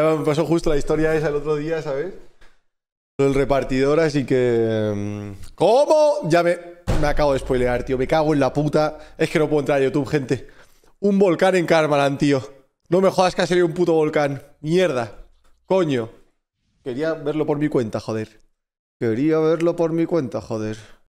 me pasó justo la historia esa el otro día, ¿sabes? El repartidor, así que. Em, ¿Cómo? Ya me, me acabo de spoilear, tío. Me cago en la puta. Es que no puedo entrar a YouTube, gente. Un volcán en Carmalan, tío. No me jodas que ha salido un puto volcán. Mierda. Coño. Quería verlo por mi cuenta, joder. Quería verlo por mi cuenta, joder.